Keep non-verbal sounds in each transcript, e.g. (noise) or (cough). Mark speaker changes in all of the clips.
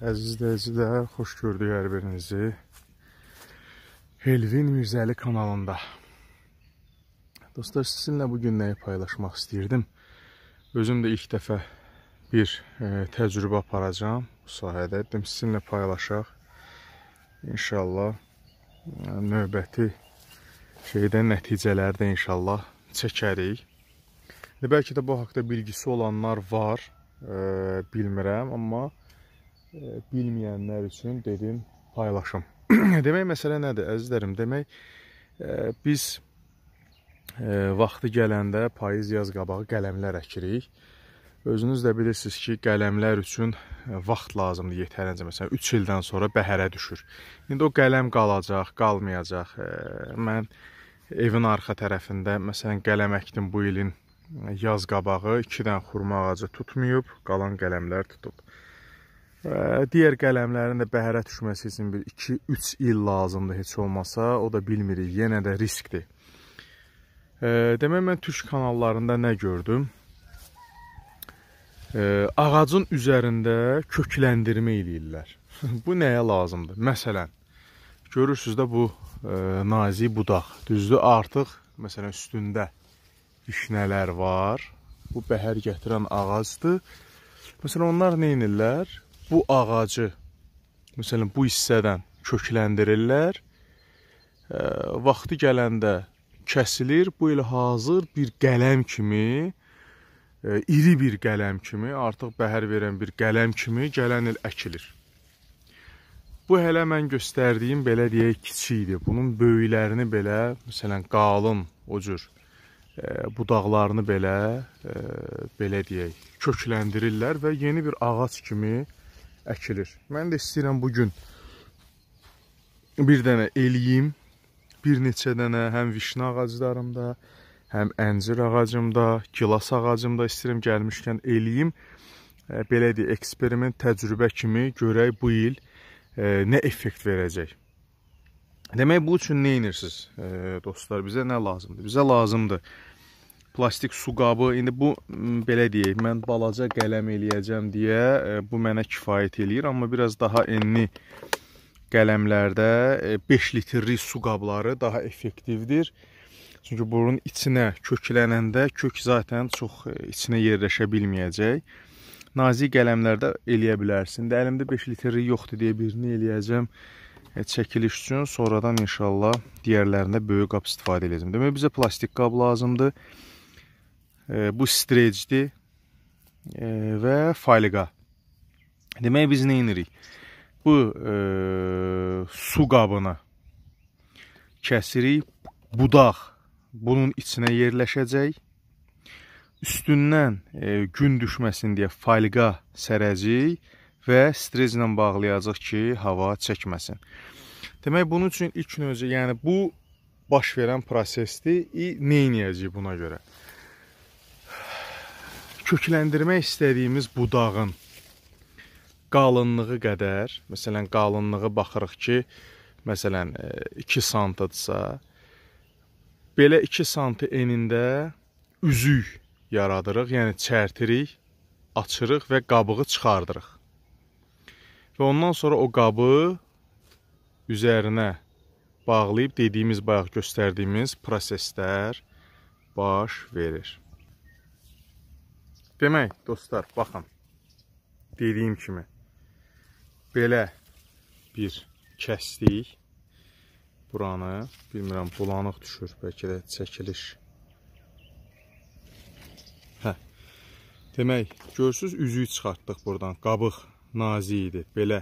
Speaker 1: Əziz dəyizlər, xoş gördük hər birinizi. Elvin Mirzəli kanalında. Dostlar, sizinlə bugün nəyi paylaşmaq istəyirdim? Özüm də ilk dəfə bir e, təcrübə aparacam bu sahədə. Dedim, sizinlə paylaşaq. İnşallah e, növbəti şeydə nəticələri də inşallah çəkərik. Bəlkə də bu haqda bilgisi olanlar var, e, bilmirəm, amma bilməyənlər üçün dedim paylaşım. (clears throat) demək məsələ nədir əzizlərim? Demək biz vaxtı gələndə payız yaz qabağı qələmlər əkirik. Özünüz də bilirsiniz ki, qələmlər üçün vaxt lazımdır yetərincə. Məsələn, 3 ildən sonra bəhərə düşür. İndi o qələm qalacaq, qalmayacaq. Mən evin arxa tərəfində məsələn qələm əkdim bu ilin yaz qabağı 2 dənə xurma ağacı tutmayıb, qalan qələmlər tutub. Digər qələmlərin də bəhərə düşməsi üçün bir 2-3 il lazımdır heç olmasa, o da bilmirik, yenə də riskdir. Demək, mən türk kanallarında nə gördüm? Ağacın üzərində kökləndirmə eləyirlər. (laughs) bu nəyə lazımdır? Məsələn, görürsünüz də bu nazik budaq, düzdür, artıq məsələn üstündə işnələr var. Bu bəhər gətirən ağacdır. Məsələn, onlar nə edirlər? bu ağacı məsələn bu hissədən kökləndirirlər. E, vaxtı gələndə kəsilir. Bu il hazır bir qələm kimi, e, iri bir qələm kimi, artıq bəhər verən bir qələm kimi gələn il əkilir. Bu hələ mən göstərdiyim belə deyək kiçikdir. Bunun böyüklərini belə, məsələn, qalın o cür e, budaqlarını belə belə deyək, kökləndirirlər və yeni bir ağac kimi əkilir. Mən də istəyirəm bugün bir dənə eləyim. Bir neçə dənə həm vişna ağaclarımda, həm əncir ağacımda, gilas ağacımda istəyirəm gəlmişkən eləyim. Belə deyək, eksperiment, təcrübə kimi görək bu il nə effekt verəcək. Demək, bu üçün nə inirsiniz dostlar? Bizə nə lazımdır? Bizə lazımdır plastik su qabı. İndi bu belə deyək, mən balaca qələm eləyəcəm deyə e, bu mənə kifayət eləyir, amma biraz daha enli qələmlərdə 5 e, litrlik su qabları daha effektivdir. Çünki borun içinə köklənəndə kök zaten çox e, içinə yerləşə bilməyəcək. Nazik qələmlərdə eləyə bilərsin. İndi əlimdə 5 litrli yoxdur deyə birini eləyəcəm çəkiliş üçün. Sonradan inşallah digərlərində böyük qab istifadə edəcəm. Demək bizə plastik qab lazımdır bu strage-dir və fayliqa. Demək biz nə edirik? Bu e, su qabını kəsirik. Budaq bunun içinə yerləşəcək. Üstündən e, gün düşməsin deyə fayliqa sərəcəyik və strejlə bağlayacaq ki, hava çəkməsin. Demək bunun üçün ilk növcə, yəni bu baş verən prosesdir. Nə edəcəyik buna görə? kökləndirmək istədiyimiz budağın qalınlığı qədər, məsələn, qalınlığı baxırıq ki, məsələn 2 e, santdsa, belə 2 santı enində üzük yaradırıq, yəni çərtirik, açırıq və qabığı çıxardırıq. Və ondan sonra o qabı üzərinə bağlayıb dediyimiz bayaq göstərdiyimiz proseslər baş verir. Demək, dostlar, baxın. Dediyim kimi, belə bir kəsdik buranı. Bilmirəm, bulanıq düşür, bəlkə də çəkiliş. Hə. Demək, görsüz üzüyü çıxartdıq buradan. Qabıq nazi idi. Belə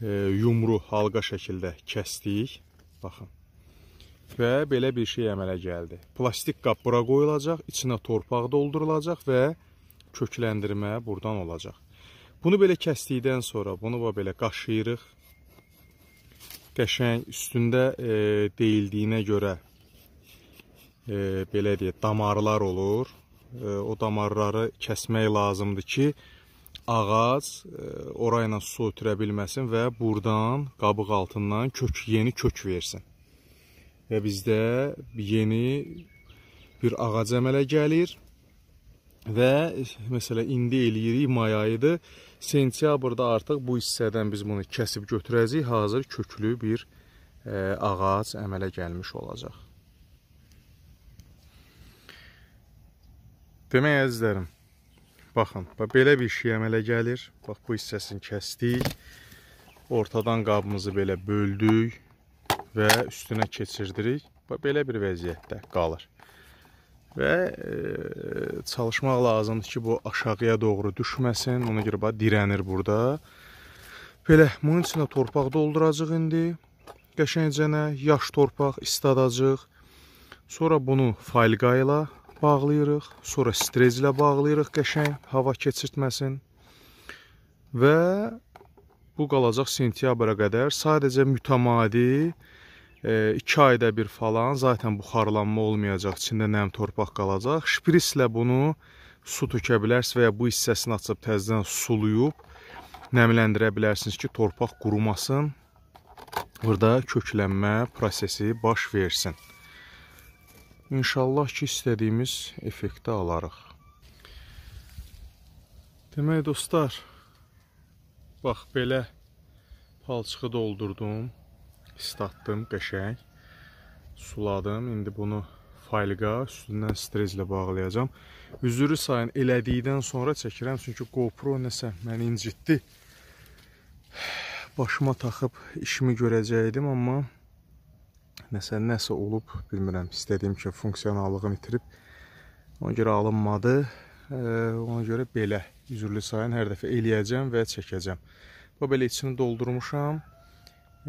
Speaker 1: e, yumru halqa şəkildə kəsdik. Baxın və belə bir şey əmələ gəldi. Plastik qab bura qoyulacaq, içinə torpaq doldurulacaq və kökləndirmə burdan olacaq. Bunu belə kəsdikdən sonra bunu belə qaşıyırıq. Qəşəng üstündə e, deyildiyinə görə e, belə deyək, damarlar olur. E, o damarları kəsmək lazımdır ki, ağac e, orayla su ötürə bilməsin və burdan qabıq altından kök yeni kök versin. Və bizdə yeni bir ağac əmələ gəlir və məsələ indi eləyirik may ayıdır. Sentyabrda artıq bu hissədən biz bunu kəsib götürəcəyik. Hazır köklü bir ə, e, ağac əmələ gəlmiş olacaq. Demək əzizlərim, baxın, bax, belə bir şey əmələ gəlir. Bax bu hissəsini kəsdik. Ortadan qabımızı belə böldük və üstünə keçirdirik. Bax belə bir vəziyyətdə qalır və e, çalışmaq lazımdır ki, bu aşağıya doğru düşməsin. Ona görə bax dirənir burada. Belə bunun içində torpaq dolduracağıq indi. Qəşəngcənə yaş torpaq istadacağıq. Sonra bunu faylqa ilə bağlayırıq, sonra strec ilə bağlayırıq qəşəng hava keçirtməsin. Və bu qalacaq sentyabra qədər sadəcə mütəmadi 2 ayda bir falan zaten buxarlanma olmayacaq, içində nəm torpaq qalacaq. Şpritslə bunu su tökə bilərsiniz və ya bu hissəsini açıb təzədən suluyub nəmləndirə bilərsiniz ki, torpaq qurumasın. Burada köklənmə prosesi baş versin. İnşallah ki, istədiyimiz effekti alarıq. Demək dostlar, bax belə palçığı doldurdum istatdım qəşəng. Suladım. İndi bunu faylqa üstündən strezlə bağlayacağım. Üzürü sayın elədikdən sonra çəkirəm. Çünki GoPro nəsə məni incitdi. Başıma taxıb işimi görəcəkdim, amma nəsə nəsə olub, bilmirəm. İstədiyim ki, funksionallığını itirib. Ona görə alınmadı. Ona görə belə üzürlü sayın hər dəfə eləyəcəm və çəkəcəm. Bu belə içini doldurmuşam.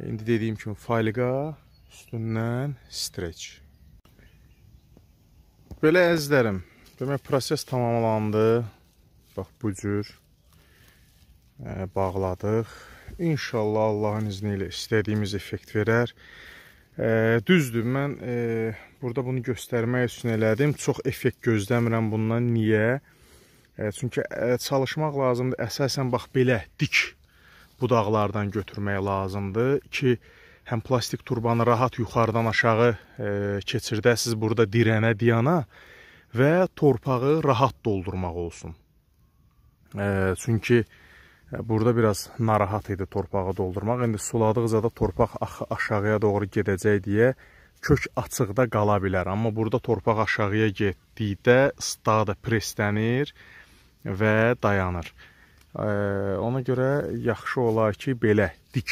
Speaker 1: İndi dediyim kimi fayliqa üstündən streç. Belə əzizlərim, demək proses tamamlandı. Bax bu cür ə, e, bağladıq. İnşallah Allahın izni ilə istədiyimiz effekt verər. Ə, e, düzdür, mən ə, e, burada bunu göstərmək üçün elədim. Çox effekt gözləmirəm bundan. Niyə? Ə, çünki ə, çalışmaq lazımdır. Əsasən bax belə dik budaqlardan götürmək lazımdır. 2 həm plastik turbanı rahat yuxarıdan aşağı e, keçirdəsiz burada dirənə, diyana və torpağı rahat doldurmaq olsun. E, çünki e, burada biraz narahat idi torpağı doldurmaq. İndi suladıqca da torpaq aşağıya doğru gedəcək deyə kök açıqda qala bilər. Amma burada torpaq aşağıya getdikdə stada preslənir və dayanır. Ona görə yaxşı olar ki, belə dik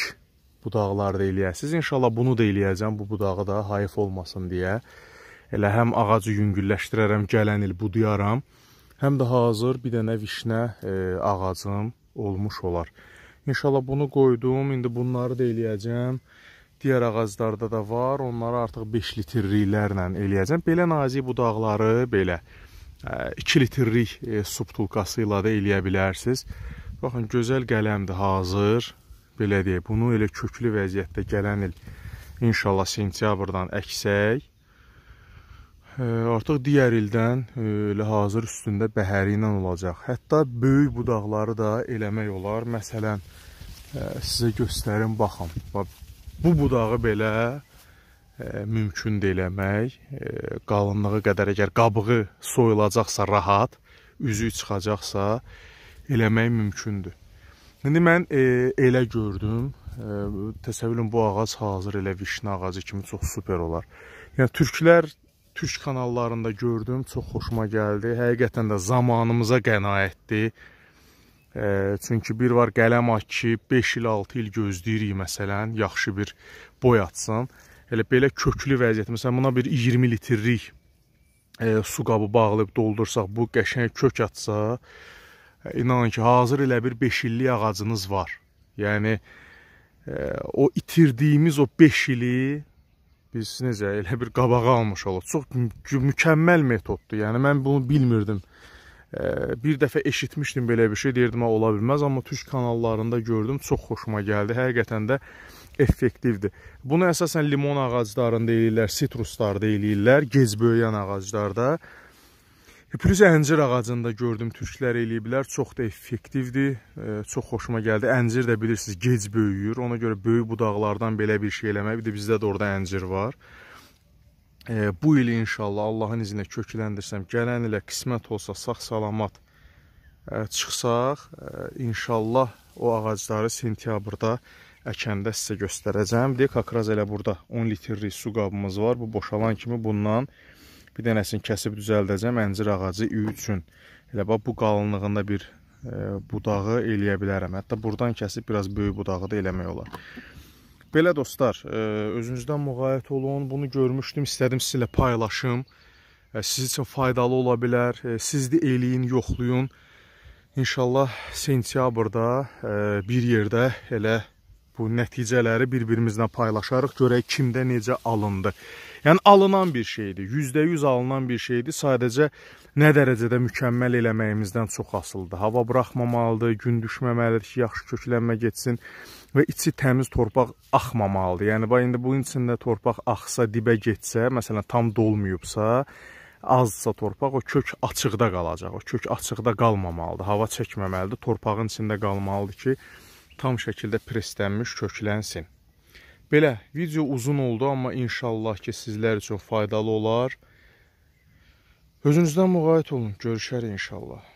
Speaker 1: budaqlar da eləyəsiniz. İnşallah bunu da eləyəcəm, bu budağı da hayıf olmasın deyə. Elə həm ağacı yüngülləşdirərəm, gələn il budayaram, həm də hazır bir dənə vişnə e, ağacım olmuş olar. İnşallah bunu qoydum, indi bunları da eləyəcəm. Digər ağaclarda da var, onları artıq 5 litrliklərlə eləyəcəm. Belə nazik budaqları belə. 2 litrlik e, su butulkası ilə də eləyə bilərsiniz. Baxın, gözəl qələmdir hazır. Belə deyək, bunu elə köklü vəziyyətdə gələn il inşallah sentyabrdan əksək. Artıq digər ildən e, elə hazır üstündə bəhəri ilə olacaq. Hətta böyük budaqları da eləmək olar. Məsələn, e, sizə göstərim, baxın. Bu budağı belə mümkündür eləmək. Qalınlığı qədər əgər qabığı soyulacaqsa rahat, üzü çıxacaqsa eləmək mümkündür. İndi mən elə gördüm. Təsəvvürün bu ağac hazır elə vişna ağacı kimi çox super olar. Yəni türklər türk kanallarında gördüm, çox xoşuma gəldi. Həqiqətən də zamanımıza qənaətdir. Çünki bir var qələm ak ki, 5 il, 6 il gözləyirik məsələn, yaxşı bir boy atsın elə belə köklü vəziyyət, məsələn, buna bir 20 litrlik e, su qabı bağlayıb doldursaq, bu qəşəng kök atsa, e, inanın ki, hazır elə bir 5 illik ağacınız var. Yəni e, o itirdiyimiz o 5 ili biz necə elə bir qabağa almış oluq. Çox mükəmməl metoddur. Yəni mən bunu bilmirdim bir dəfə eşitmişdim belə bir şey, deyirdim, ola bilməz, amma türk kanallarında gördüm, çox xoşuma gəldi. Həqiqətən də effektivdir. Bunu əsasən limon ağaclarında eləyirlər, sitruslarda eləyirlər, gec böyüyən ağaclarda. Plus əncir ağacında gördüm türklər eləyiblər, çox da effektivdir, çox xoşuma gəldi. Əncir də bilirsiniz, gec böyüyür, ona görə böyük budaqlardan belə bir şey eləmək, bir də bizdə də orada əncir var bu il inşallah Allahın izinə kökləndirsəm, gələn ilə qismət olsa, sağ-salamat e, çıxsaq, e, inşallah o ağacları sentyabrda əkəndə sizə göstərəcəm. Dekakraz elə burada 10 litrlik su qabımız var. Bu boşalan kimi bundan bir dənəsini kəsib düzəldəcəm. Əncir ağacı ü üçün elə bax bu qalınlığında bir e, budağı eləyə bilərəm. Hətta buradan kəsib biraz böyük budağı da eləmək olar. Belə dostlar, e, özünüzdən müğayət olun. Bunu görmüşdüm, istədim sizinlə paylaşım. E, siz üçün faydalı ola bilər. E, siz də eləyin, yoxlayın. İnşallah sentyabrda bir yerdə elə bu nəticələri bir-birimizlə paylaşarıq. Görək kimdə necə alındı. Yəni alınan bir şeydir. %100 alınan bir şeydir. Sadəcə nə dərəcədə mükəmməl eləməyimizdən çox asılıdır. Hava buraxmamalıdır, gün düşməməlidir ki, yaxşı köklənmə getsin və içi təmiz torpaq axmamalıdır. Yəni bax indi bunun içində torpaq axsa, dibə getsə, məsələn tam dolmayıbsa, azsa torpaq o kök açıqda qalacaq. O kök açıqda qalmamalıdır. Hava çəkməməlidir. Torpağın içində qalmalıdır ki, tam şəkildə preslənmiş köklənsin. Belə, video uzun oldu, amma inşallah ki, sizlər üçün faydalı olar. Özünüzdən müğayət olun, görüşərik inşallah.